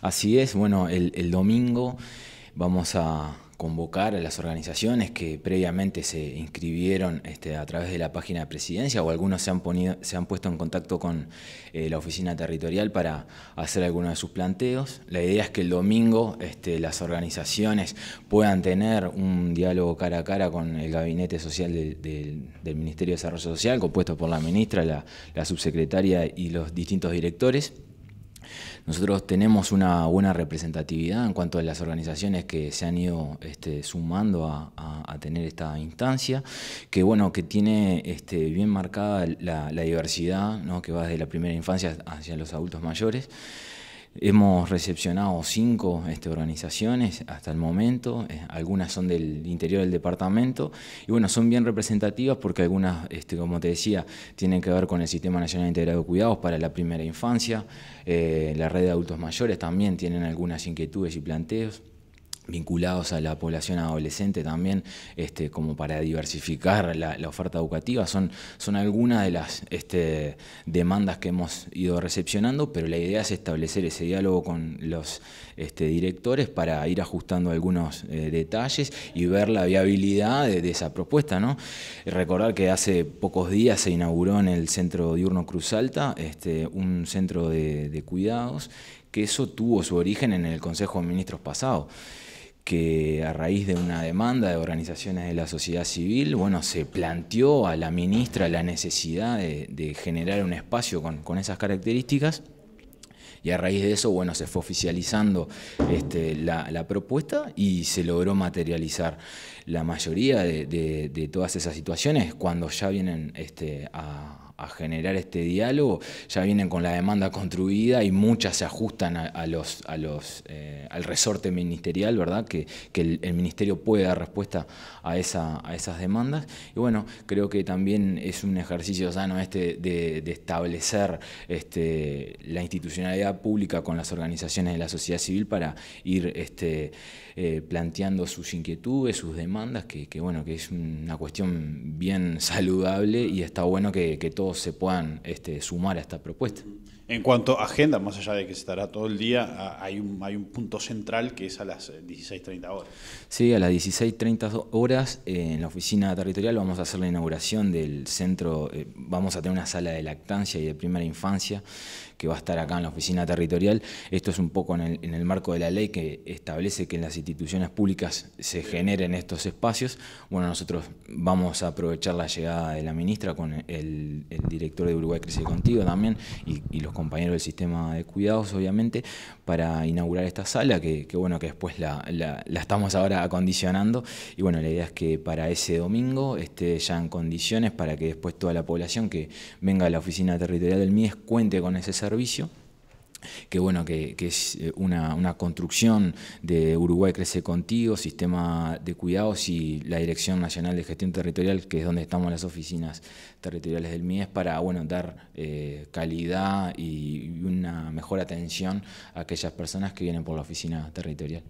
Así es, bueno, el, domingo vamos a convocar a las organizaciones que previamente se inscribieron este, a través de la página de presidencia o algunos se han, se han puesto en contacto con eh, la oficina territorial para hacer algunos de sus planteos. La idea es que el domingo este, las organizaciones puedan tener un diálogo cara a cara con el gabinete social del Ministerio de Desarrollo Social, compuesto por la ministra, la subsecretaria y los distintos directores. Nosotros tenemos una buena representatividad en cuanto a las organizaciones que se han ido este, sumando a, tener esta instancia, que bueno, que tiene este, bien marcada la, diversidad, que va desde la primera infancia hacia los adultos mayores. Hemos recepcionado cinco este, organizaciones hasta el momento, eh, algunas son del interior del departamento y bueno, son bien representativas porque algunas, este, como te decía, tienen que ver con el Sistema Nacional Integrado de Cuidados para la primera infancia, eh, la red de adultos mayores también tienen algunas inquietudes y planteos vinculados a la población adolescente también, este, como para diversificar la, oferta educativa, son, son algunas de las este, demandas que hemos ido recepcionando, pero la idea es establecer ese diálogo con los este, directores para ir ajustando algunos eh, detalles y ver la viabilidad de, esa propuesta. ¿no? Recordar que hace pocos días se inauguró en el Centro Diurno Cruz Alta este, un centro de, de cuidados, que eso tuvo su origen en el Consejo de Ministros pasado que a raíz de una demanda de organizaciones de la sociedad civil, bueno, se planteó a la ministra la necesidad de, de generar un espacio con, con esas características y a raíz de eso, bueno, se fue oficializando este, la, propuesta y se logró materializar la mayoría de, todas esas situaciones cuando ya vienen este, a generar este diálogo, ya vienen con la demanda construida y muchas se ajustan a, los, a los, eh, al resorte ministerial, ¿verdad? Que, el, ministerio puede dar respuesta a, esa, a esas demandas. Y bueno, creo que también es un ejercicio sano este de, establecer este, la institucionalidad pública con las organizaciones de la sociedad civil para ir este, eh, planteando sus inquietudes, sus demandas, que, bueno, que es una cuestión bien saludable y está bueno que, todos se puedan este, sumar a esta propuesta. En cuanto a agenda, más allá de que se estará todo el día, hay un, punto central que es a las 16.30 eh, horas. Sí, a las 16.30 horas eh, en la oficina territorial vamos a hacer la inauguración del centro, vamos a tener una sala de lactancia y de primera infancia que va a estar acá en la oficina oficina territorial. Esto es un poco en el, marco de la ley que establece que en las instituciones públicas se generen estos espacios. Bueno, nosotros vamos a aprovechar la llegada de la ministra con el, director de Uruguay Crece Contigo también y, los compañeros del sistema de cuidados, obviamente, para inaugurar esta sala que, bueno, que después la, la estamos ahora acondicionando. Y bueno, la idea es que para ese domingo esté ya en condiciones para que después toda la población que venga a la oficina territorial del MIES cuente con ese servicio que bueno, que, es eh, una, construcción de Uruguay Crece Contigo, sistema de cuidados y la Dirección Nacional de Gestión Territorial, que es donde estamos las oficinas territoriales del MIES, para bueno, dar eh, calidad y una mejor atención a aquellas personas que vienen por la oficina territorial.